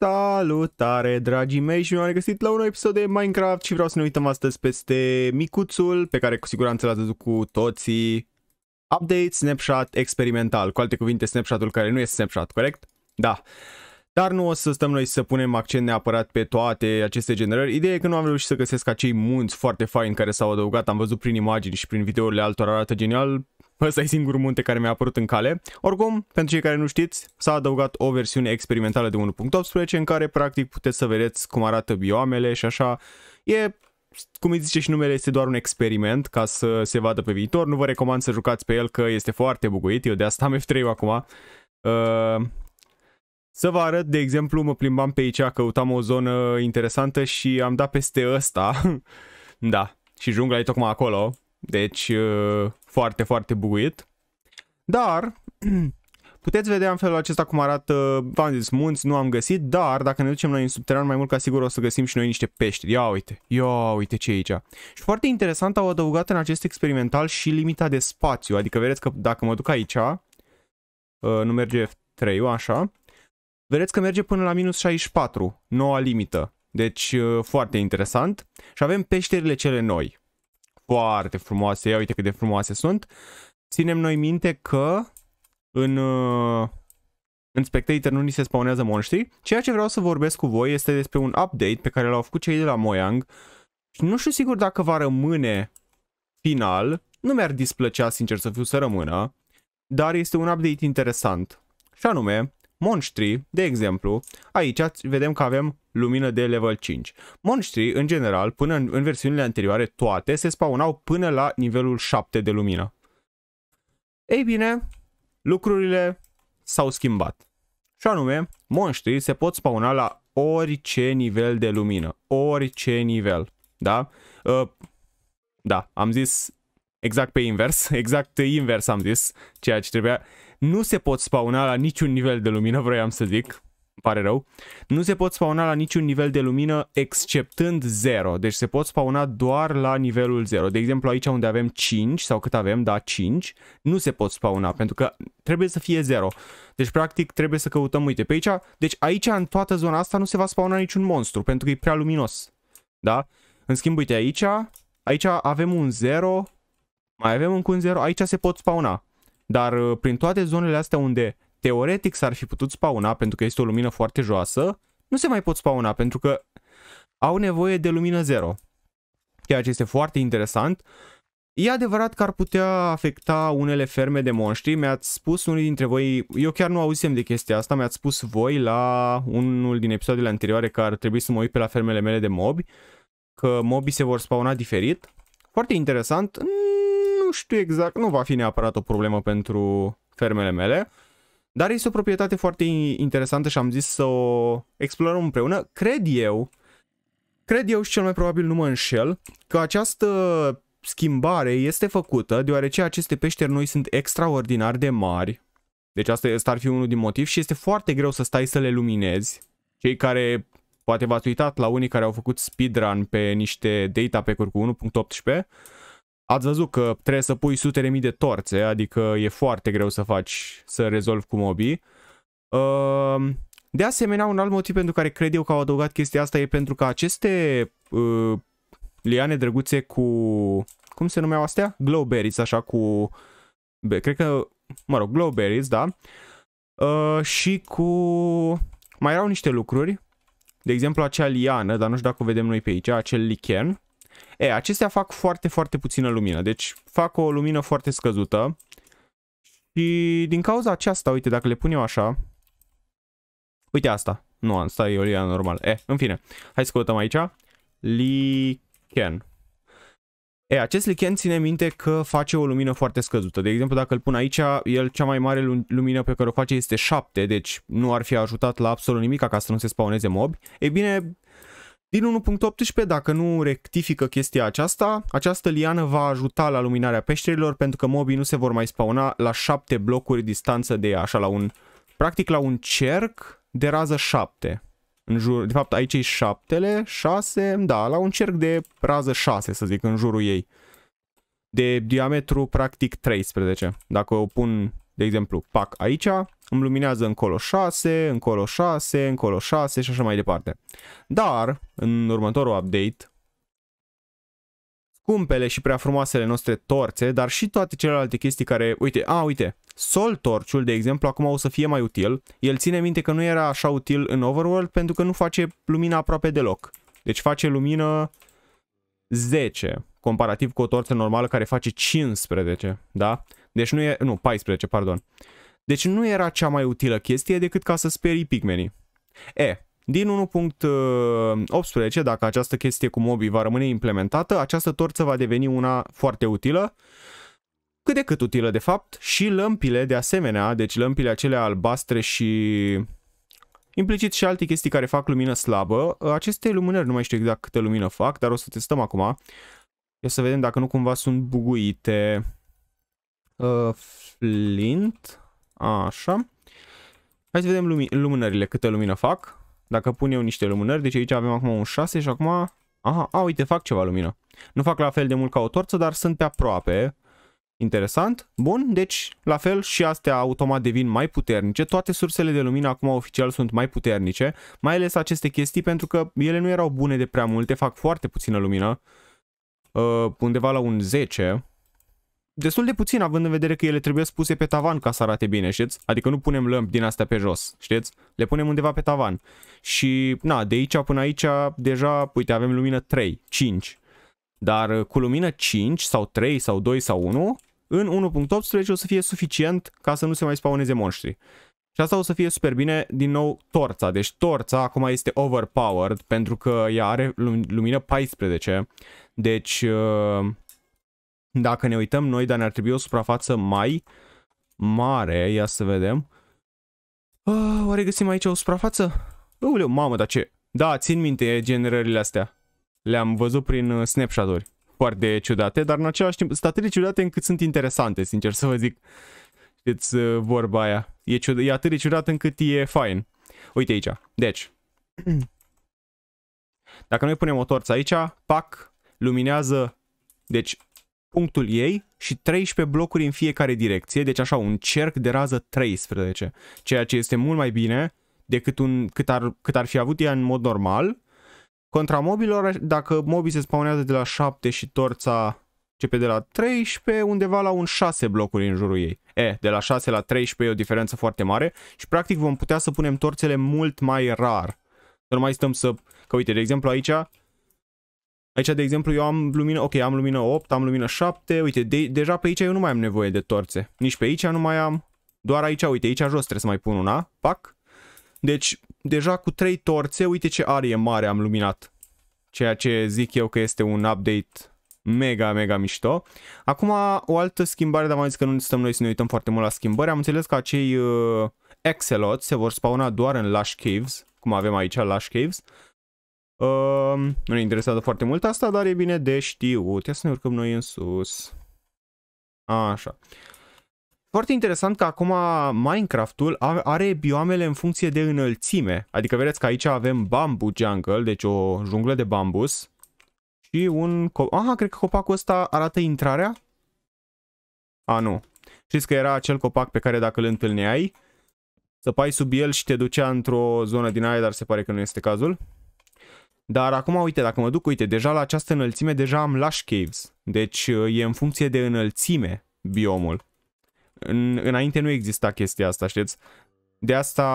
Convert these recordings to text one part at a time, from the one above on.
Salutare dragii mei și mi-am regăsit la un nou episod de Minecraft și vreau să ne uităm astăzi peste micuțul pe care cu siguranță l-ați văzut cu toții Update snapshot experimental, cu alte cuvinte snapshot-ul care nu este snapshot, corect? Da dar nu o să stăm noi să punem accent neapărat pe toate aceste generări. Ideea e că nu am reușit să găsesc acei munți foarte fain, care s-au adăugat, am văzut prin imagini și prin videourile altora, arată genial, Ăsta e singurul munte care mi-a apărut în cale. Oricum, pentru cei care nu știți, s-a adăugat o versiune experimentală de 1.18 în care practic puteți să vedeți cum arată bioamele și așa. E cum îi zice și numele, este doar un experiment ca să se vadă pe viitor. Nu vă recomand să jucați pe el că este foarte buguit. Eu de asta am F3-ul acum. Uh, să vă arăt, de exemplu, mă plimbam pe aici, căutam o zonă interesantă și am dat peste ăsta. da, și jungla e tocmai acolo. Deci, uh, foarte, foarte buguit. Dar puteți vedea în felul acesta cum arată, v-am zis, munți nu am găsit, dar dacă ne ducem noi în subteran, mai mult ca sigur o să găsim și noi niște pești. Ia uite, ia uite ce e aici. Și foarte interesant au adăugat în acest experimental și limita de spațiu, adică vedeți că dacă mă duc aici, uh, nu merge F3, așa, vedeți că merge până la minus 64, noua limită. Deci uh, foarte interesant. Și avem peșterile cele noi foarte frumoase. Ia uite cât de frumoase sunt. Ținem noi minte că în, uh, în Spectator nu ni se spawnează monștri. Ceea ce vreau să vorbesc cu voi este despre un update pe care l-au făcut cei de la Mojang. Și nu știu sigur dacă va rămâne final. Nu mi-ar displăcea, sincer să fiu, să rămână. Dar este un update interesant. Și anume, Monștrii, de exemplu, aici vedem că avem lumină de level 5. Monștrii, în general, până în, în versiunile anterioare, toate se spawnau până la nivelul 7 de lumină. Ei bine, lucrurile s-au schimbat. Și anume, monștrii se pot spauna la orice nivel de lumină. Orice nivel. Da? Uh, da, am zis exact pe invers. Exact invers am zis ceea ce trebuia nu se pot spauna la niciun nivel de lumină, vroiam să zic, îmi pare rău, nu se pot spauna la niciun nivel de lumină exceptând 0, deci se pot spauna doar la nivelul 0. De exemplu aici unde avem 5 sau cât avem, da, 5, nu se pot spauna pentru că trebuie să fie 0. Deci practic trebuie să căutăm, uite, pe aici, deci aici în toată zona asta nu se va spauna niciun monstru pentru că e prea luminos, da? În schimb, uite aici, aici avem un 0, mai avem încă un 0, aici se pot spauna. Dar uh, prin toate zonele astea unde teoretic s-ar fi putut spauna pentru că este o lumină foarte joasă, nu se mai pot spauna pentru că au nevoie de lumină zero. Ceea ce este foarte interesant. E adevărat că ar putea afecta unele ferme de monștri. Mi-ați spus unii dintre voi, eu chiar nu auzisem de chestia asta, mi-ați spus voi la unul din episoadele anterioare că ar trebui să mă uit pe la fermele mele de mobi, că mobii se vor spauna diferit. Foarte interesant, nu știu exact, nu va fi neapărat o problemă pentru fermele mele, dar este o proprietate foarte interesantă și am zis să o explorăm împreună. Cred eu, cred eu și cel mai probabil nu mă înșel, că această schimbare este făcută deoarece aceste peșteri noi sunt extraordinar de mari. Deci asta, ar fi unul din motiv și este foarte greu să stai să le luminezi. Cei care, poate v-ați uitat la unii care au făcut speedrun pe niște data pack-uri cu Ați văzut că trebuie să pui sute de mii de torțe, adică e foarte greu să faci, să rezolvi cu mobii. Ehm, de asemenea, un alt motiv pentru care cred eu că au adăugat chestia asta e pentru că aceste uh, liane drăguțe cu... Cum se numeau astea? Glowberries, așa cu... Cred că... Mă rog, glowberries, da. Uh, și cu... Mai erau niște lucruri. De exemplu, acea liană, dar nu știu dacă o vedem noi pe aici, acel lichen. E, acestea fac foarte, foarte puțină lumină. Deci fac o lumină foarte scăzută. Și din cauza aceasta, uite, dacă le pun eu așa... Uite asta. Nu, asta e o liană normală. E, în fine. Hai să căutăm aici. Lichen. E, acest lichen ține minte că face o lumină foarte scăzută. De exemplu, dacă îl pun aici, el cea mai mare lumină pe care o face este 7, deci nu ar fi ajutat la absolut nimic ca să nu se spawneze mobi. E bine, din 1.18, dacă nu rectifică chestia aceasta, această liană va ajuta la luminarea peșterilor pentru că mobii nu se vor mai spauna la 7 blocuri distanță de ea, așa la un, practic la un cerc de rază 7. În jur, de fapt aici e 7, 6, da, la un cerc de rază 6 să zic în jurul ei. De diametru practic 13, dacă o pun de exemplu pac aici, îmi luminează încolo 6, încolo 6, încolo 6 și așa mai departe. Dar, în următorul update, scumpele și prea frumoasele noastre torțe, dar și toate celelalte chestii care, uite, a, uite, sol torciul, de exemplu, acum o să fie mai util. El ține minte că nu era așa util în overworld pentru că nu face lumina aproape deloc. Deci face lumină 10, comparativ cu o torță normală care face 15, da? Deci nu e, nu, 14, pardon. Uh, deci nu era cea mai utilă chestie decât ca să sperii pigmenii. E, din 1.18, uh, dacă această chestie cu mobii va rămâne implementată, această torță va deveni una foarte utilă, cât de cât utilă de fapt, și lămpile de asemenea, deci lămpile acelea albastre și implicit și alte chestii care fac lumină slabă. Aceste lumânări, nu mai știu exact câte lumină fac, dar o să testăm acum. Ia să vedem dacă nu cumva sunt buguite. Uh, flint... Așa. Hai să vedem lumi lumânările, câte lumină fac. Dacă pun eu niște lumânări, deci aici avem acum un 6 și acum... Aha, a, uite, fac ceva lumină. Nu fac la fel de mult ca o torță, dar sunt pe aproape. Interesant. Bun, deci la fel și astea automat devin mai puternice. Toate sursele de lumină acum oficial sunt mai puternice, mai ales aceste chestii pentru că ele nu erau bune de prea multe, fac foarte puțină lumină. Uh, undeva la un 10, destul de puțin, având în vedere că ele trebuie spuse pe tavan ca să arate bine, știți? Adică nu punem lămpi din astea pe jos, știți? Le punem undeva pe tavan. Și, na, de aici până aici, deja, uite, avem lumină 3, 5. Dar uh, cu lumină 5 sau 3 sau 2 sau 1, în 1.18 o să fie suficient ca să nu se mai spawneze monștri. Și asta o să fie super bine, din nou, torța. Deci torța acum este overpowered pentru că ea are lumină 14. Deci... Uh dacă ne uităm noi, dar ne-ar trebui o suprafață mai mare. Ia să vedem. Uh, oare găsim aici o suprafață? Uleu, mamă, dar ce? Da, țin minte generările astea. Le-am văzut prin uh, snapshot-uri. Foarte ciudate, dar în același timp, statele ciudate încât sunt interesante, sincer să vă zic. Știți uh, vorba aia. E, ciud- e atât de ciudat încât e fain. Uite aici. Deci. Dacă noi punem o torță aici, pac, luminează. Deci, punctul ei și 13 blocuri în fiecare direcție, deci așa un cerc de rază 13, ceea ce este mult mai bine decât un, cât, ar, cât ar fi avut ea în mod normal. Contra mobilor, dacă mobii se spawnează de la 7 și torța începe de la 13, undeva la un 6 blocuri în jurul ei. E, de la 6 la 13 e o diferență foarte mare și practic vom putea să punem torțele mult mai rar. Să nu mai stăm să... Că uite, de exemplu aici Aici, de exemplu, eu am lumină, ok, am lumină 8, am lumină 7, uite, de, deja pe aici eu nu mai am nevoie de torțe. Nici pe aici nu mai am, doar aici, uite, aici jos trebuie să mai pun una, pac. Deci, deja cu 3 torțe, uite ce arie mare am luminat. Ceea ce zic eu că este un update mega, mega mișto. Acum, o altă schimbare, dar am zis că nu stăm noi să ne uităm foarte mult la schimbări. Am înțeles că acei uh, Exelots se vor spauna doar în Lush Caves, cum avem aici Lush Caves. Uh, Ehm, nu ne interesează foarte mult asta, dar e bine de știut. Ia să ne urcăm noi în sus. Așa. Foarte interesant că acum Minecraft-ul are bioamele în funcție de înălțime. Adică vedeți că aici avem bambu jungle, deci o junglă de bambus. Și un... Aha, cred că copacul ăsta arată intrarea? A, nu. Știți că era acel copac pe care dacă îl întâlneai, săpai sub el și te ducea într-o zonă din aia, dar se pare că nu este cazul. Dar acum, uite, dacă mă duc, uite, deja la această înălțime deja am Lush Caves. Deci e în funcție de înălțime biomul. În, înainte nu exista chestia asta, știți? De asta,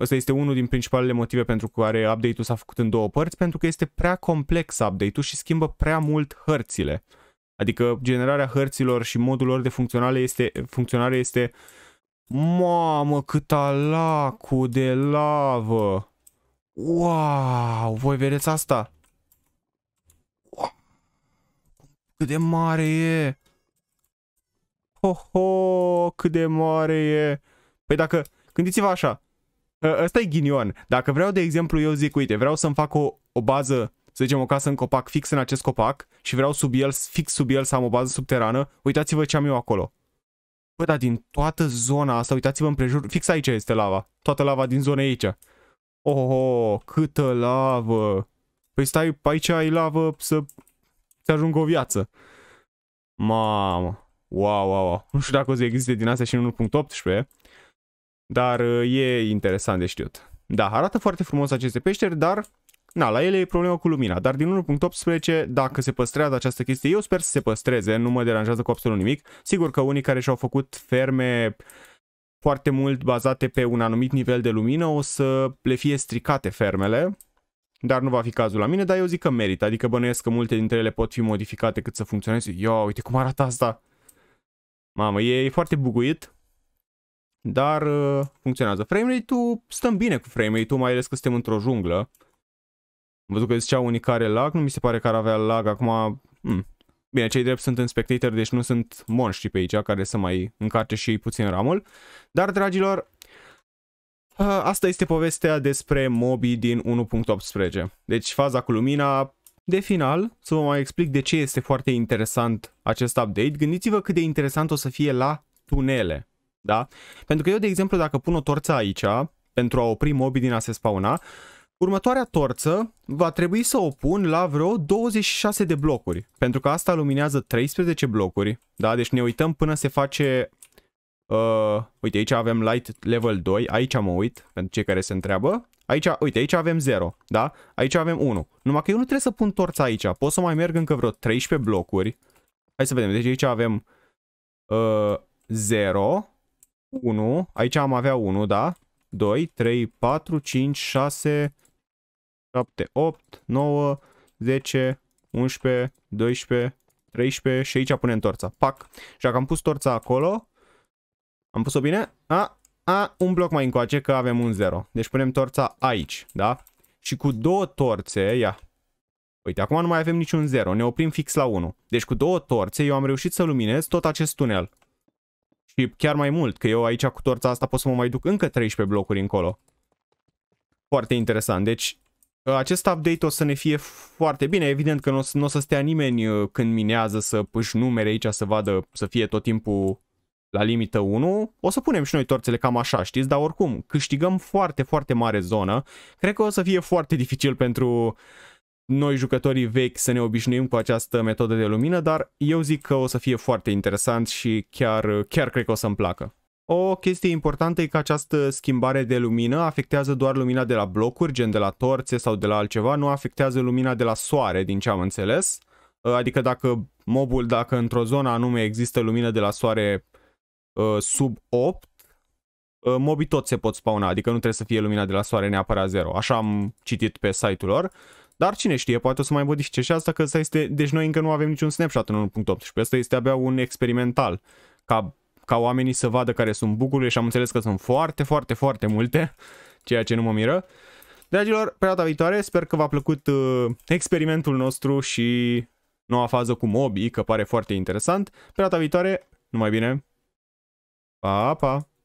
ăsta este unul din principalele motive pentru care update-ul s-a făcut în două părți, pentru că este prea complex update-ul și schimbă prea mult hărțile. Adică generarea hărților și modul lor de funcționare este, funcționare este Mamă, cât alacul de lavă! Wow, voi vedeți asta? Wow, cât de mare e! Ho, ho, cât de mare e! Păi dacă, gândiți-vă așa, ă, ăsta e ghinion. Dacă vreau, de exemplu, eu zic, uite, vreau să-mi fac o, o bază, să zicem, o casă în copac fix în acest copac și vreau sub el, fix sub el să am o bază subterană, uitați-vă ce am eu acolo. Păi, dar din toată zona asta, uitați-vă împrejur, fix aici este lava. Toată lava din zona aici. Oh, câtă lavă! Păi stai, aici ai lavă să să ajungă o viață. Mamă, wow, wow, wow. Nu știu dacă o să existe din astea și în 1.18, dar uh, e interesant de știut. Da, arată foarte frumos aceste peșteri, dar na, la ele e problema cu lumina. Dar din 1.18, dacă se păstrează această chestie, eu sper să se păstreze, nu mă deranjează cu absolut nimic. Sigur că unii care și-au făcut ferme foarte mult bazate pe un anumit nivel de lumină, o să le fie stricate fermele, dar nu va fi cazul la mine, dar eu zic că merită, adică bănuiesc că multe dintre ele pot fi modificate cât să funcționeze. Ia, uite cum arată asta! Mamă, e, e foarte buguit, dar uh, funcționează. Framerate-ul, stăm bine cu framerate-ul, mai ales că suntem într-o junglă. Am văzut că zicea unii care lag, nu mi se pare că ar avea lag, acum... Hmm, Bine, cei drept sunt în spectator, deci nu sunt monștri pe aici care să mai încarce și ei puțin ramul. Dar, dragilor, ă, asta este povestea despre mobii din 1.18. Deci faza cu lumina, de final, să vă mai explic de ce este foarte interesant acest update. Gândiți-vă cât de interesant o să fie la tunele. Da? Pentru că eu, de exemplu, dacă pun o torță aici, pentru a opri mobii din a se spauna, Următoarea torță va trebui să o pun la vreo 26 de blocuri, pentru că asta luminează 13 blocuri, da? Deci ne uităm până se face... Uh, uite, aici avem light level 2, aici mă uit, pentru cei care se întreabă. Aici, uite, aici avem 0, da? Aici avem 1. Numai că eu nu trebuie să pun torța aici, pot să mai merg încă vreo 13 blocuri. Hai să vedem, deci aici avem uh, 0, 1, aici am avea 1, da? 2, 3, 4, 5, 6, 7, 8, 9, 10, 11, 12, 13 și aici punem torța. Pac. Și dacă am pus torța acolo, am pus-o bine? A, a, un bloc mai încoace că avem un 0. Deci punem torța aici, da? Și cu două torțe, ia. Uite, acum nu mai avem niciun 0, ne oprim fix la 1. Deci cu două torțe eu am reușit să luminez tot acest tunel. Și chiar mai mult, că eu aici cu torța asta pot să mă mai duc încă 13 blocuri încolo. Foarte interesant. Deci acest update o să ne fie foarte bine, evident că nu o să, n-o să stea nimeni uh, când minează să își numere aici să vadă să fie tot timpul la limită 1, o să punem și noi torțele cam așa, știți, dar oricum câștigăm foarte, foarte mare zonă. Cred că o să fie foarte dificil pentru noi jucătorii vechi să ne obișnuim cu această metodă de lumină, dar eu zic că o să fie foarte interesant și chiar, chiar cred că o să-mi placă. O chestie importantă e că această schimbare de lumină afectează doar lumina de la blocuri, gen de la torțe sau de la altceva, nu afectează lumina de la soare, din ce am înțeles. Uh, adică dacă mobul, dacă într-o zonă anume există lumină de la soare uh, sub 8, uh, mobii toți se pot spauna, adică nu trebuie să fie lumina de la soare neapărat 0. Așa am citit pe site-ul lor. Dar cine știe, poate o să mai modifice și asta, că asta este... Deci noi încă nu avem niciun snapshot în 1.18, asta este abia un experimental. Ca ca oamenii să vadă care sunt bucurile și am înțeles că sunt foarte, foarte, foarte multe, ceea ce nu mă miră. Dragilor, pe data viitoare, sper că v-a plăcut uh, experimentul nostru și noua fază cu mobii, că pare foarte interesant. Pe data viitoare, numai bine! Pa, pa!